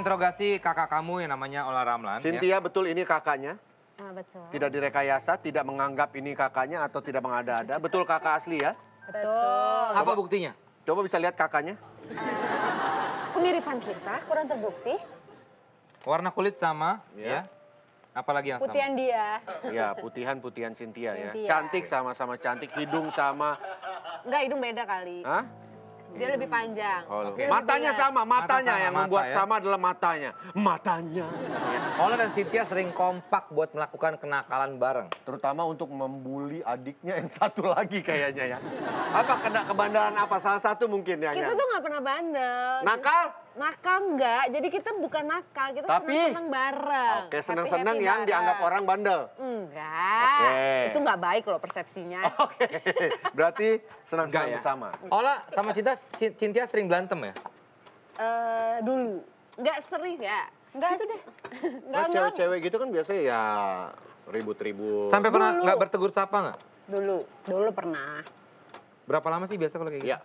menginterogasi kakak kamu yang namanya Ola Ramlan. Ya? Cynthia ya. betul ini kakaknya? Ah, betul. Tidak direkayasa, tidak menganggap ini kakaknya atau tidak mengada-ada. Betul kakak asli ya? Betul. Apa buktinya? Coba bisa lihat kakaknya. Kemiripan kita kurang terbukti. Warna kulit sama, yeah. ya. Apalagi yang putihan sama? Putihan dia. Ya, putihan-putihan Cynthia, Cynthia ya. Cantik sama-sama cantik, hidung sama. Enggak, hidung beda kali. Hah? Dia lebih panjang. Oh, okay. Matanya sama, matanya Mata sama, yang mata, membuat ya? sama adalah matanya. Matanya. Iya. Ola dan Cynthia sering kompak buat melakukan kenakalan bareng. Terutama untuk membuli adiknya yang satu lagi kayaknya ya. Apa kena kebandelan apa salah satu mungkin ya? Kita tuh gak pernah bandel. Nakal? nakal enggak. Jadi kita bukan nakal, kita senang-senang bareng. Oke, senang-senang yang dianggap orang bandel. Enggak. Okay. Itu enggak baik loh persepsinya. Oke. Okay. Berarti senang-senang ya? bersama. Ola sama Cinta Cintia sering berantem ya? Eh, uh, dulu. Enggak sering ya. Enggak itu deh. Enggak nah, cewek-cewek gitu kan biasanya ya ribut-ribut. Sampai pernah enggak bertegur sapa enggak? Dulu. Dulu pernah. Berapa lama sih biasa kalau kayak gitu? Ya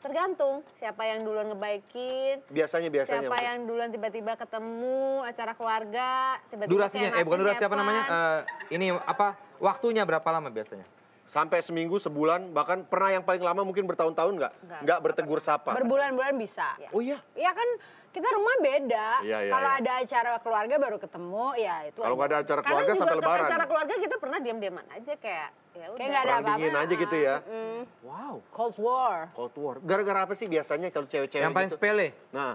tergantung siapa yang duluan ngebaikin biasanya biasanya siapa yang duluan tiba-tiba ketemu acara keluarga tiba-tiba durasinya eh bukan durasi apa namanya uh, ini apa waktunya berapa lama biasanya sampai seminggu, sebulan, bahkan pernah yang paling lama mungkin bertahun-tahun nggak? Nggak bertegur sapa. Berbulan-bulan bisa. Iya. Oh iya? Iya kan kita rumah beda. Ya, ya, kalau ya. ada acara keluarga baru ketemu, ya itu. Kalau nggak ada acara keluarga Karena sampai lebaran. acara keluarga kita pernah diam-diaman aja kayak ya Kayak nggak ada apa-apa. dingin aja gitu ya. Mm Wow. Cold War. Cold War. Gara-gara apa sih biasanya kalau cewek-cewek Yang paling gitu? sepele. Nah.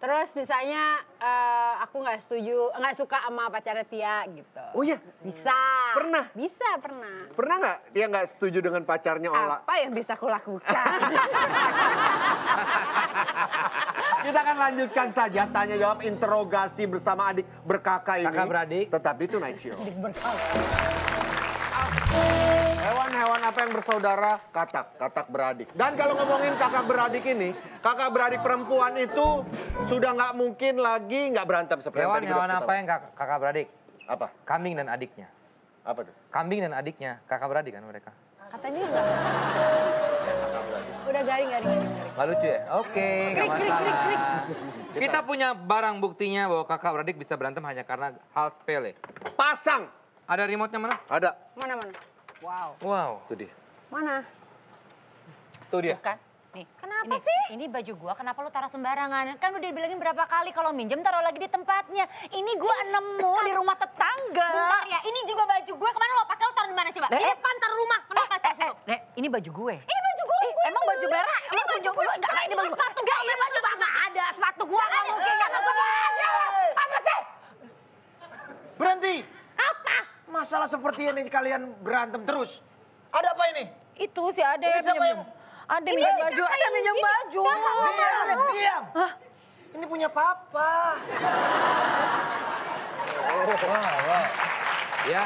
Terus misalnya uh, aku nggak setuju, nggak suka sama pacarnya Tia gitu. Oh iya? Bisa. Pernah? Bisa, pernah. Pernah nggak Tia nggak setuju dengan pacarnya Ola? Apa yang bisa aku lakukan? Kita akan lanjutkan saja tanya jawab interogasi bersama adik berkakak ini. Kakak beradik. Tetapi itu night show. Adik berkakak. Hewan-hewan apa yang bersaudara? Katak, katak beradik. Dan kalau ngomongin kakak beradik ini, kakak beradik perempuan itu sudah nggak mungkin lagi nggak berantem seperti hewan, tadi. Hewan apa yang kakak, kakak beradik? Apa? Kambing dan adiknya. Apa tuh? Kambing dan adiknya, kakak beradik kan mereka. Katanya enggak. Ya, Udah garing-garing ini. Garing. Gak lucu ya? Oke, okay, gak masalah. Krik, krik, krik. Kita punya barang buktinya bahwa kakak beradik bisa berantem hanya karena hal sepele. Pasang! Ada remote-nya mana? Ada. Mana-mana? Wow. Wow. tuh dia. Mana? Tuh dia. Bukan. Nih. Kenapa ini, sih? Ini baju gua, kenapa lu taruh sembarangan? Kan udah dibilangin berapa kali kalau minjem taruh lagi di tempatnya. Ini gua nemu kan di rumah tetangga. Bentar ya, ini juga baju gue. Kemana lo pakai lo taruh di mana coba? Di depan taruh rumah. Kenapa eh, taruh eh, eh, ini baju gue. Ini baju gue. Eh, gue emang baju merah? Emang baju gue? Enggak, ini baju sepatu gue. Emang baju gue enggak ada. Sepatu gue enggak mungkin. Enggak ada. Apa sih? Berhenti masalah seperti ini kalian berantem terus? Ada apa ini? Itu sih ada yang siapa minjem. Yang... Ada minjem baju, ada minjem baju. Diam, diam. Hah? Ini punya papa. Oh, wow, wow. Ya.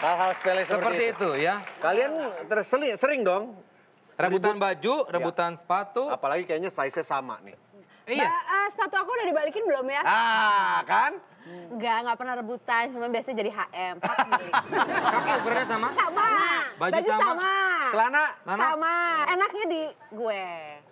Hal-hal sepele seperti, seperti itu. itu ya. Kalian terseling sering dong rebutan baju, ya. rebutan ya. sepatu. Apalagi kayaknya size-nya sama nih. Iya. Ba, uh, eh, sepatu aku udah dibalikin belum ya? Ah, kan? Enggak, enggak pernah rebutan, cuma biasanya jadi HM. Kaki ukurannya sama? Sama. Baju, Baju sama. sama. Celana? Nana? Sama. Enaknya di gue.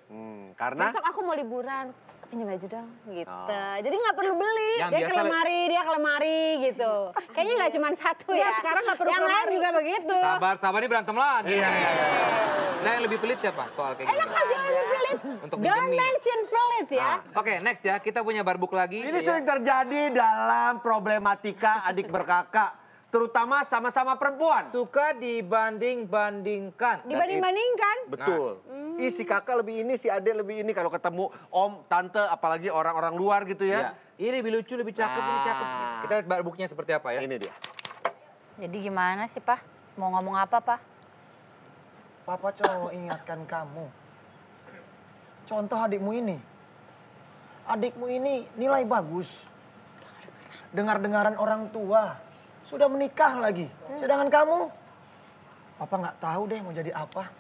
Hmm, karena? Besok aku mau liburan, pinjam baju dong gitu. Oh. Jadi nggak perlu beli. Yang dia ke lemari, dia ke lemari gitu. Oh, Kayaknya nggak iya. cuma satu ya. ya. Sekarang nggak perlu Yang lain juga begitu. Sabar, sabar ini berantem lagi. Yeah. Yeah. Iya. Nah yang lebih pelit siapa soal kayak Enak aja yang lebih pelit. Untuk Don't demi. mention pelit ya. Nah, Oke okay, next ya kita punya barbuk lagi. Ini iya. sering terjadi dalam problematika adik berkakak terutama sama-sama perempuan. Suka dibanding-bandingkan. Nah, dibanding-bandingkan? Nah, Betul. Hmm. Ih si kakak lebih ini, si adik lebih ini. Kalau ketemu om, tante, apalagi orang-orang luar gitu ya. ya. Ini lebih lucu, lebih cakep, nah. ini cakep. Ah. Kita lihat buknya seperti apa ya. Ini dia. Jadi gimana sih, Pak? Mau ngomong apa, Pak? Papa cuma mau ingatkan kamu. Contoh adikmu ini. Adikmu ini nilai bagus. Dengar-dengaran orang tua. Sudah menikah lagi. Sedangkan kamu, Papa nggak tahu deh mau jadi apa.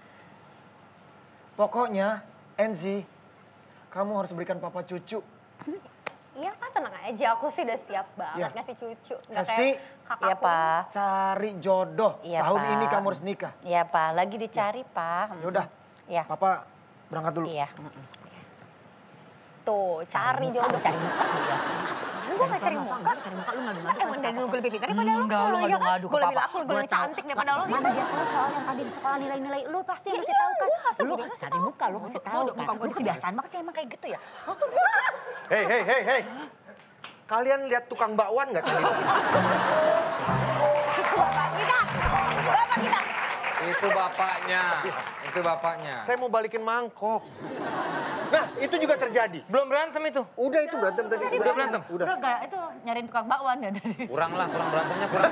Pokoknya, Enzi, kamu harus berikan Papa cucu. Iya pak tenang aja aku sih udah siap banget ya. ngasih cucu. Nggak Pasti ya pak. cari jodoh ya, tahun pa. ini kamu harus nikah. Iya pak lagi iya. dicari ya. pak. Yaudah ya. papa berangkat dulu. Iya. Tuh cari ah, jodoh. Cari gue gak cari muka. Gak cari muka, lu ngadu-ngadu. Emang dari dulu gue lebih pintar daripada lu. Enggak, lu ngadu-ngadu iya kan? Gue lebih laku, gue lebih cantik daripada lu. Mana dia tau soal yang tadi di sekolah nilai-nilai lu pasti iya, ngasih tahu kan. Lu cari muka, lu ngasih tahu kan. Lu kebiasaan banget sih emang kayak gitu ya. Hei, hei, hei, hei. Kalian lihat tukang bakwan gak tadi? Itu bapaknya, itu bapaknya. Saya mau balikin mangkok. Nah, itu juga terjadi. Belum berantem itu. Udah itu berantem tadi. Udah, berantem. berantem. Udah. Udah itu nyariin tukang bakwan ya dari. Kurang lah, kurang berantemnya kurang.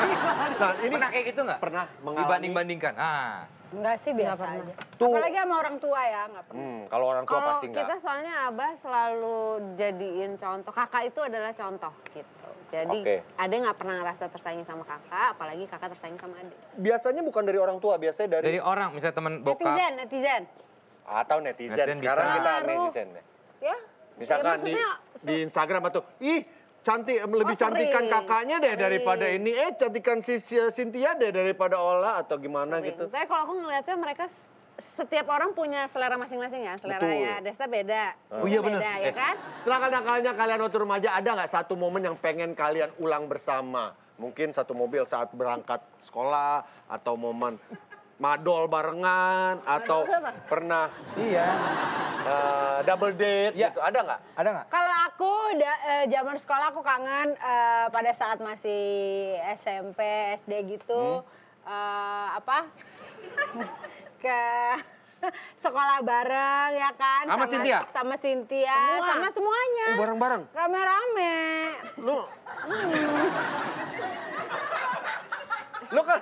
nah, ini pernah kayak gitu nggak? Pernah mengalami. Dibanding-bandingkan. Ah. Enggak sih biasa Nggak aja. Tuh. Apalagi sama orang tua ya, enggak pernah. Hmm, kalau orang tua kalo pasti enggak. kita soalnya Abah selalu jadiin contoh. Kakak itu adalah contoh gitu. Jadi okay. Ade nggak pernah ngerasa tersaingi sama kakak, apalagi kakak tersaingi sama Ade. Biasanya bukan dari orang tua, biasanya dari... Dari orang, misalnya teman bokap. Netizen, netizen atau netizen, netizen sekarang bisa. kita netizen ya. ya misalkan ya, di, di Instagram atau ih cantik lebih oh, cantikan kakaknya deh sering. daripada ini eh cantikan si Cynthia deh daripada Ola atau gimana sering. gitu. Tapi kalau aku ngeliatnya mereka setiap orang punya selera masing-masing ya, seleranya Betul. Ya, Desta beda. Oh. oh iya Beda, bener. ya eh, kan? Silakan nakalnya kalian waktu remaja ada nggak satu momen yang pengen kalian ulang bersama? Mungkin satu mobil saat berangkat sekolah atau momen madol barengan atau pernah iya uh, double date ya. gitu ada nggak ada nggak kalau aku da, uh, eh, zaman sekolah aku kangen uh, pada saat masih SMP SD gitu hmm. uh, apa ke sekolah bareng ya kan sama, Cynthia sama Cynthia Semua. sama semuanya oh, bareng bareng rame-rame lu hmm. lu kan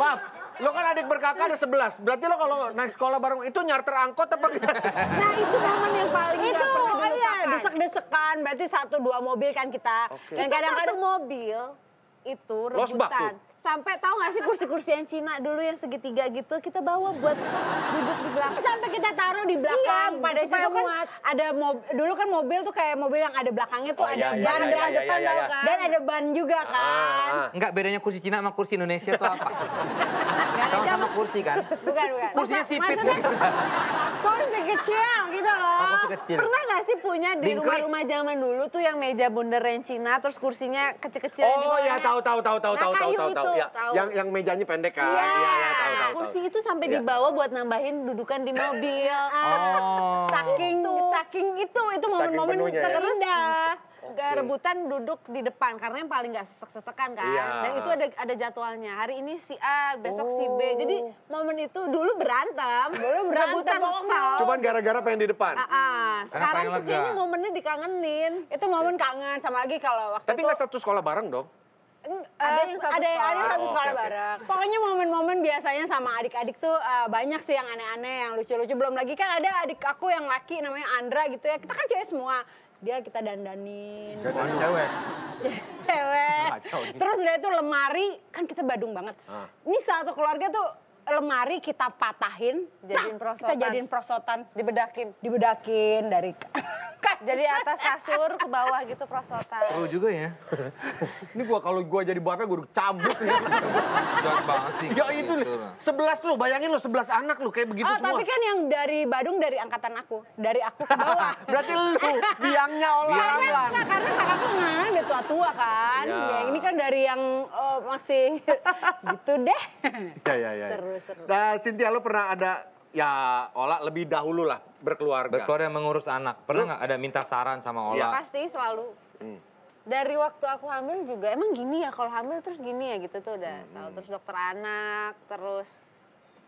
maaf Lo kan adik berkakak ada sebelas, Berarti lo kalau naik sekolah bareng itu nyarter angkot apa Nah, itu momen yang paling itu oh iya, desek-desekan. Berarti satu dua mobil kan kita. Okay. Dan kadang-kadang mobil itu rebutan. Sampai tahu gak sih kursi-kursi yang Cina dulu yang segitiga gitu kita bawa buat duduk di belakang. Sampai kita taruh di belakang. Iya, Pada situ kan muat. ada mobil, dulu kan mobil tuh kayak mobil yang ada belakangnya tuh oh, ada iya, iya ban, iya, iya, iya, depan iya, iya, iya. kan. Dan ada ban juga ah, ah, kan. ah. Enggak bedanya kursi Cina sama kursi Indonesia tuh apa? Kamu sama kursi kan? Bukan, bukan. Kursinya sipit. kursi kecil gitu loh. Oh, kursi kecil. Pernah gak sih punya di rumah-rumah zaman dulu tuh yang meja yang Cina terus kursinya kecil-kecil Oh ya tahu tahu tahu tahu tau, tahu tahu tahu tahu. Ya, Yang yang mejanya pendek kan. Iya, ya, ya, tahu Kursi itu sampai iya. dibawa buat nambahin dudukan di mobil. oh. Saking saking itu itu momen-momen terindah. Ya okay. rebutan duduk di depan karena yang paling gak sesek-sesekan kan. Yeah. Dan itu ada ada jadwalnya. Hari ini si A, besok oh. si B. Oh. Jadi momen itu dulu berantem, dulu berantem kesal. Cuman gara-gara pengen di depan. Uh -uh. Sekarang tuh kayaknya momennya dikangenin. Itu momen kangen sama lagi kalau waktu Tapi itu. Tapi gak satu sekolah bareng dong? Uh, ada eh, yang satu ada, sekolah. Ada satu oh, sekolah oh, okay, bareng. Pokoknya momen-momen biasanya sama adik-adik tuh uh, banyak sih yang aneh-aneh, yang lucu-lucu. Belum lagi kan ada adik aku yang laki namanya Andra gitu ya. Kita kan cewek semua dia kita dandanin. Dandanin cewek. cewek. Terus udah itu lemari, kan kita Badung banget. Ah. Ini satu keluarga tuh lemari kita patahin, jadiin nah, prosotan. kita jadiin prosotan, dibedakin, dibedakin dari Jadi atas kasur ke bawah gitu prosotan. Seru juga ya. Ini gua kalau gua jadi bapak gua cabut ya. Jangan banget sih. Ya itu gitu. sebelas lu, bayangin lu sebelas anak lu kayak begitu oh, semua. tapi kan yang dari Badung dari angkatan aku, dari aku ke bawah. Berarti lu biangnya olah kan Karena, karena kakakku mengenalnya udah tua-tua kan. Ya. ya. ini kan dari yang oh, masih gitu deh. Ya ya ya. Seru seru. Nah, Cynthia lu pernah ada ya Ola lebih dahulu lah berkeluarga. Berkeluarga mengurus anak. Pernah nggak ada minta saran sama Ola? Ya pasti selalu. Hmm. Dari waktu aku hamil juga emang gini ya kalau hamil terus gini ya gitu tuh udah hmm. selalu hmm. terus dokter anak terus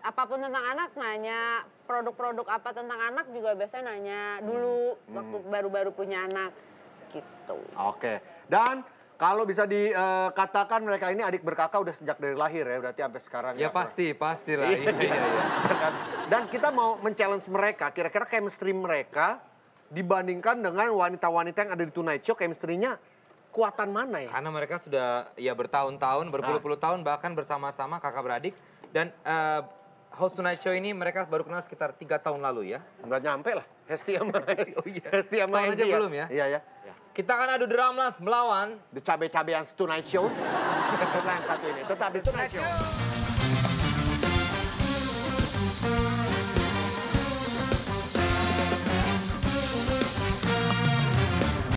apapun tentang anak nanya produk-produk apa tentang anak juga biasanya nanya dulu hmm. hmm. waktu baru-baru punya anak gitu. Oke dan kalau bisa dikatakan mereka ini adik berkakak udah sejak dari lahir ya, berarti sampai sekarang. Ya, ya pasti, pasti lah. iya, iya, iya, iya. Kan? Dan kita mau men-challenge mereka, kira-kira chemistry mereka dibandingkan dengan wanita-wanita yang ada di Tonight Show, chemistry-nya kuatan mana ya? Karena mereka sudah ya bertahun-tahun, berpuluh-puluh ah. tahun bahkan bersama-sama kakak beradik dan uh, Host Tonight Show ini mereka baru kenal sekitar tiga tahun lalu ya? Nggak nyampe lah, Hesti sama oh, iya. Hesti sama aja ya? belum ya? Iya ya. Kita akan adu drama melawan The Cabe-Cabean Tonight Shows. Setelah yang satu ini, tetap di Tonight Show.